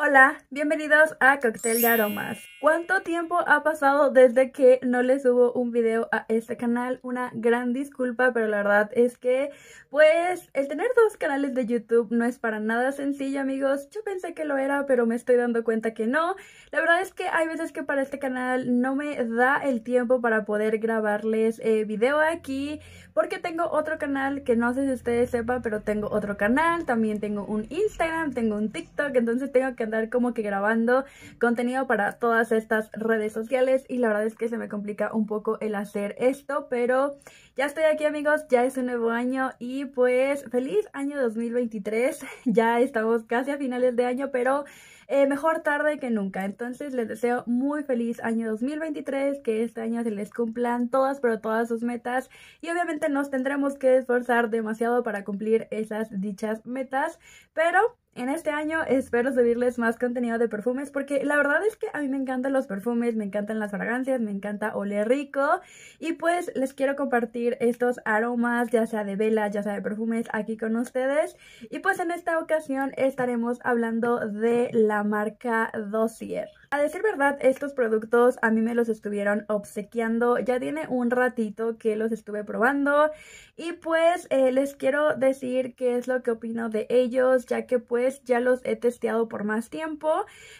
Hola, bienvenidos a Coctel de Aromas. ¿Cuánto tiempo ha pasado desde que no les subo un video a este canal? Una gran disculpa, pero la verdad es que, pues, el tener dos canales de YouTube no es para nada sencillo, amigos. Yo pensé que lo era, pero me estoy dando cuenta que no. La verdad es que hay veces que para este canal no me da el tiempo para poder grabarles eh, video aquí, porque tengo otro canal que no sé si ustedes sepan, pero tengo otro canal, también tengo un Instagram, tengo un TikTok, entonces tengo que andar como que grabando contenido para todas estas redes sociales y la verdad es que se me complica un poco el hacer esto, pero ya estoy aquí amigos, ya es un nuevo año y pues feliz año 2023, ya estamos casi a finales de año, pero... Eh, mejor tarde que nunca. Entonces les deseo muy feliz año 2023, que este año se les cumplan todas, pero todas sus metas. Y obviamente nos tendremos que esforzar demasiado para cumplir esas dichas metas, pero en este año espero subirles más contenido de perfumes porque la verdad es que a mí me encantan los perfumes, me encantan las fragancias, me encanta oler rico y pues les quiero compartir estos aromas ya sea de velas, ya sea de perfumes aquí con ustedes y pues en esta ocasión estaremos hablando de la marca Dossier. A decir verdad, estos productos a mí me los estuvieron obsequiando, ya tiene un ratito que los estuve probando y pues eh, les quiero decir qué es lo que opino de ellos ya que pues ya los he testeado por más tiempo.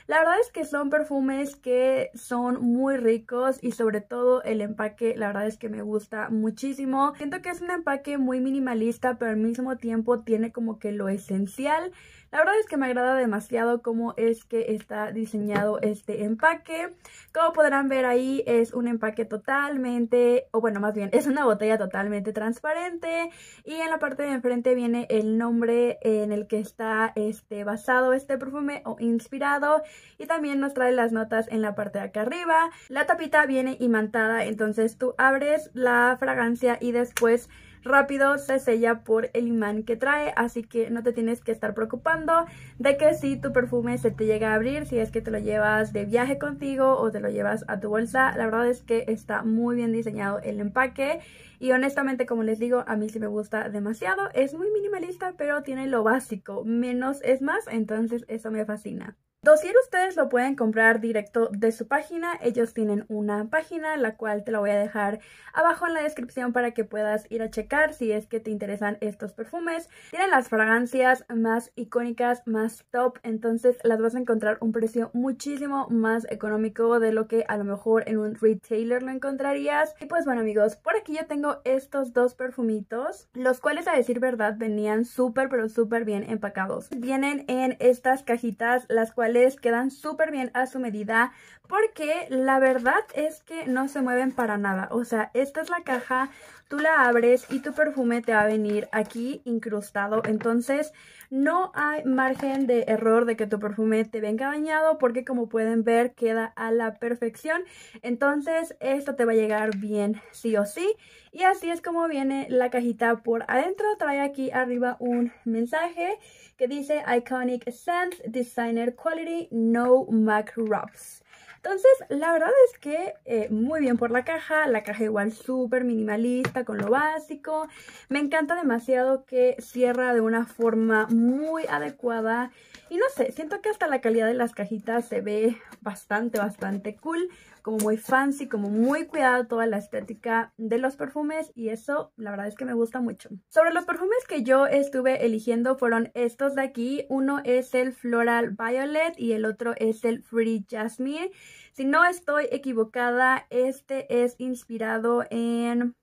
La verdad es que son perfumes que son muy ricos y sobre todo el empaque la verdad es que me gusta muchísimo. Siento que es un empaque muy minimalista pero al mismo tiempo tiene como que lo esencial. La verdad es que me agrada demasiado cómo es que está diseñado este empaque. Como podrán ver ahí es un empaque totalmente, o bueno, más bien es una botella totalmente transparente. Y en la parte de enfrente viene el nombre en el que está este, basado este perfume o inspirado. Y también nos trae las notas en la parte de acá arriba. La tapita viene imantada, entonces tú abres la fragancia y después rápido se sella por el imán que trae, así que no te tienes que estar preocupando de que si tu perfume se te llega a abrir, si es que te lo llevas de viaje contigo o te lo llevas a tu bolsa, la verdad es que está muy bien diseñado el empaque y honestamente como les digo, a mí sí me gusta demasiado, es muy minimalista pero tiene lo básico, menos es más, entonces eso me fascina. Dosier ustedes lo pueden comprar directo de su página. Ellos tienen una página, la cual te la voy a dejar abajo en la descripción para que puedas ir a checar si es que te interesan estos perfumes. Tienen las fragancias más icónicas, más top, entonces las vas a encontrar un precio muchísimo más económico de lo que a lo mejor en un retailer lo encontrarías. Y pues bueno amigos, por aquí yo tengo estos dos perfumitos, los cuales a decir verdad venían súper pero súper bien empacados. Vienen en estas cajitas las cuales les quedan súper bien a su medida porque la verdad es que no se mueven para nada. O sea, esta es la caja, tú la abres y tu perfume te va a venir aquí incrustado. Entonces no hay margen de error de que tu perfume te venga dañado porque como pueden ver queda a la perfección. Entonces esto te va a llegar bien sí o sí. Y así es como viene la cajita por adentro. Trae aquí arriba un mensaje que dice Iconic Scent Designer Quality No Mac Rubs. Entonces, la verdad es que eh, muy bien por la caja, la caja igual súper minimalista con lo básico. Me encanta demasiado que cierra de una forma muy adecuada. Y no sé, siento que hasta la calidad de las cajitas se ve bastante, bastante cool. Como muy fancy, como muy cuidado toda la estética de los perfumes. Y eso, la verdad es que me gusta mucho. Sobre los perfumes que yo estuve eligiendo fueron estos de aquí. Uno es el Floral Violet y el otro es el Free Jasmine. Si no estoy equivocada, este es inspirado en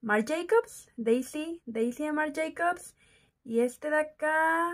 Marc Jacobs, Daisy, Daisy de Mar Jacobs. Y este de acá...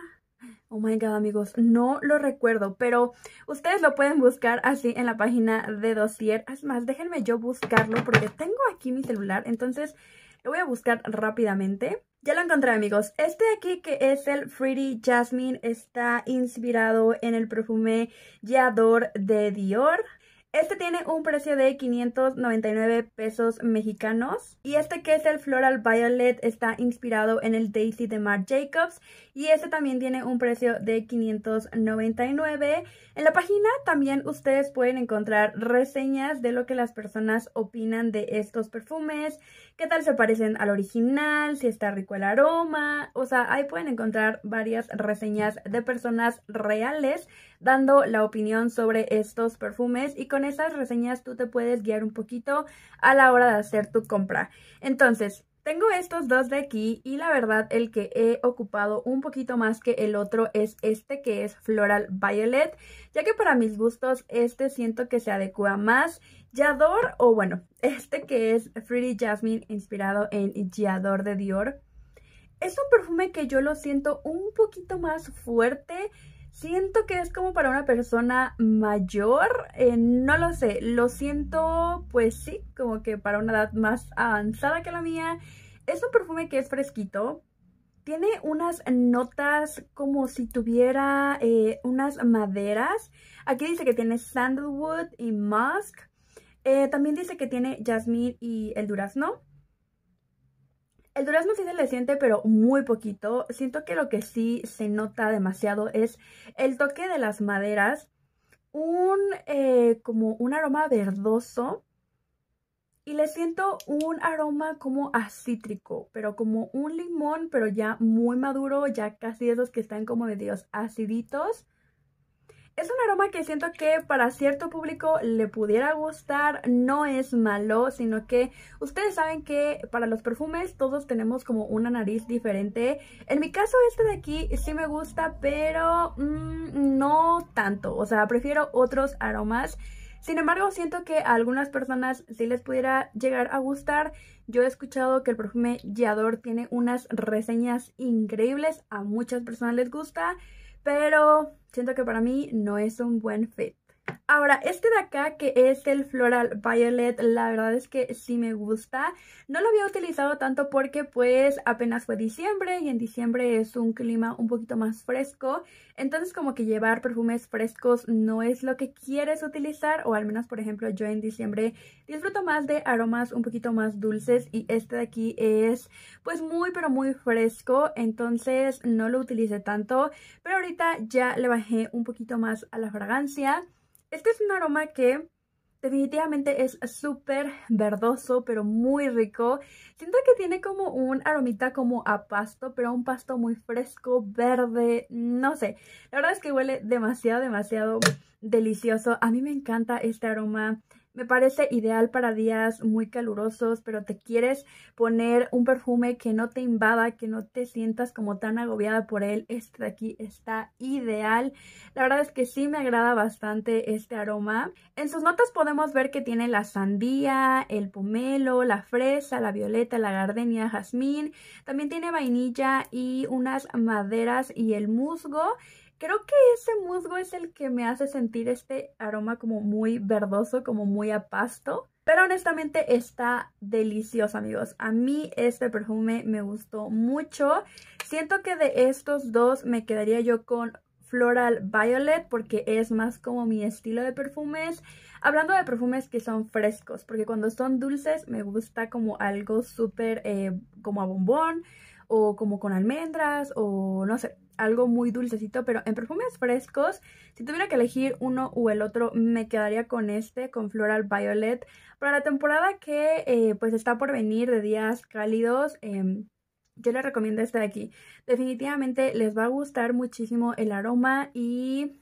Oh my god, amigos, no lo recuerdo, pero ustedes lo pueden buscar así en la página de dossier. Es más, déjenme yo buscarlo porque tengo aquí mi celular, entonces lo voy a buscar rápidamente. Ya lo encontré amigos, este de aquí que es el Fruity Jasmine está inspirado en el perfume Yador de Dior. Este tiene un precio de 599 pesos mexicanos. Y este que es el Floral Violet está inspirado en el Daisy de Marc Jacobs. Y este también tiene un precio de 599. En la página también ustedes pueden encontrar reseñas de lo que las personas opinan de estos perfumes qué tal se parecen al original, si está rico el aroma. O sea, ahí pueden encontrar varias reseñas de personas reales dando la opinión sobre estos perfumes y con esas reseñas tú te puedes guiar un poquito a la hora de hacer tu compra. Entonces, tengo estos dos de aquí y la verdad el que he ocupado un poquito más que el otro es este que es Floral Violet, ya que para mis gustos este siento que se adecua más Yador, o bueno, este que es Fruity Jasmine, inspirado en Yador de Dior. Es un perfume que yo lo siento un poquito más fuerte. Siento que es como para una persona mayor, eh, no lo sé, lo siento pues sí, como que para una edad más avanzada que la mía. Es un perfume que es fresquito, tiene unas notas como si tuviera eh, unas maderas. Aquí dice que tiene sandalwood y musk. Eh, también dice que tiene jazmín y el durazno. El durazno sí se le siente, pero muy poquito. Siento que lo que sí se nota demasiado es el toque de las maderas. Un, eh, como un aroma verdoso. Y le siento un aroma como acítrico, pero como un limón, pero ya muy maduro, ya casi esos que están como de dios aciditos. Es un aroma que siento que para cierto público le pudiera gustar, no es malo, sino que ustedes saben que para los perfumes todos tenemos como una nariz diferente. En mi caso este de aquí sí me gusta, pero mm, no tanto, o sea, prefiero otros aromas. Sin embargo, siento que a algunas personas sí les pudiera llegar a gustar. Yo he escuchado que el perfume Yador tiene unas reseñas increíbles, a muchas personas les gusta pero siento que para mí no es un buen fit. Ahora, este de acá que es el Floral Violet, la verdad es que sí me gusta. No lo había utilizado tanto porque pues apenas fue diciembre y en diciembre es un clima un poquito más fresco. Entonces como que llevar perfumes frescos no es lo que quieres utilizar o al menos por ejemplo yo en diciembre disfruto más de aromas un poquito más dulces y este de aquí es pues muy pero muy fresco entonces no lo utilicé tanto pero ahorita ya le bajé un poquito más a la fragancia. Este es un aroma que definitivamente es súper verdoso, pero muy rico. Siento que tiene como un aromita como a pasto, pero un pasto muy fresco, verde, no sé. La verdad es que huele demasiado, demasiado delicioso. A mí me encanta este aroma. Me parece ideal para días muy calurosos, pero te quieres poner un perfume que no te invada, que no te sientas como tan agobiada por él. Este de aquí está ideal. La verdad es que sí me agrada bastante este aroma. En sus notas podemos ver que tiene la sandía, el pomelo, la fresa, la violeta, la gardenia, jazmín. También tiene vainilla y unas maderas y el musgo. Creo que ese musgo es el que me hace sentir este aroma como muy verdoso, como muy a pasto. Pero honestamente está delicioso, amigos. A mí este perfume me gustó mucho. Siento que de estos dos me quedaría yo con Floral Violet porque es más como mi estilo de perfumes. Hablando de perfumes que son frescos, porque cuando son dulces me gusta como algo súper eh, como a bombón o como con almendras o no sé, algo muy dulcecito, pero en perfumes frescos, si tuviera que elegir uno u el otro, me quedaría con este, con Floral Violet, para la temporada que eh, pues está por venir de días cálidos. Em, yo les recomiendo este de aquí. Definitivamente les va a gustar muchísimo el aroma y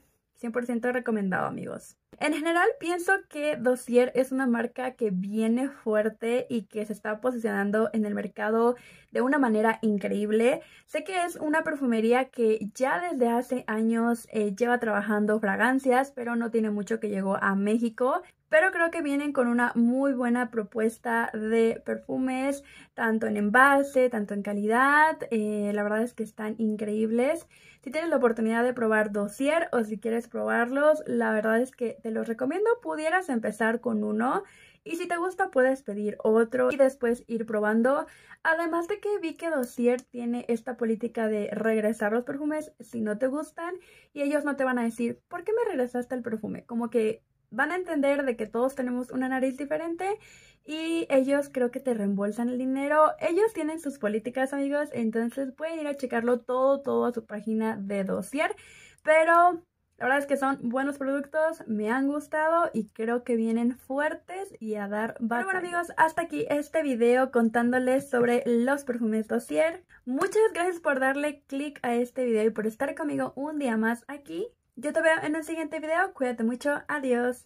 100% recomendado amigos. En general pienso que Dossier es una marca que viene fuerte y que se está posicionando en el mercado de una manera increíble. Sé que es una perfumería que ya desde hace años eh, lleva trabajando fragancias, pero no tiene mucho que llegó a México pero creo que vienen con una muy buena propuesta de perfumes, tanto en envase, tanto en calidad, eh, la verdad es que están increíbles. Si tienes la oportunidad de probar dossier o si quieres probarlos, la verdad es que te los recomiendo, pudieras empezar con uno. Y si te gusta puedes pedir otro y después ir probando. Además de que vi que Dossier tiene esta política de regresar los perfumes si no te gustan y ellos no te van a decir, ¿por qué me regresaste el perfume? Como que van a entender de que todos tenemos una nariz diferente y ellos creo que te reembolsan el dinero. Ellos tienen sus políticas, amigos, entonces pueden ir a checarlo todo, todo a su página de dossier. Pero la verdad es que son buenos productos, me han gustado y creo que vienen fuertes y a dar batalla. bueno amigos, hasta aquí este video contándoles sobre los perfumes dossier. Muchas gracias por darle click a este video y por estar conmigo un día más aquí. Yo te veo en el siguiente video. Cuídate mucho. Adiós.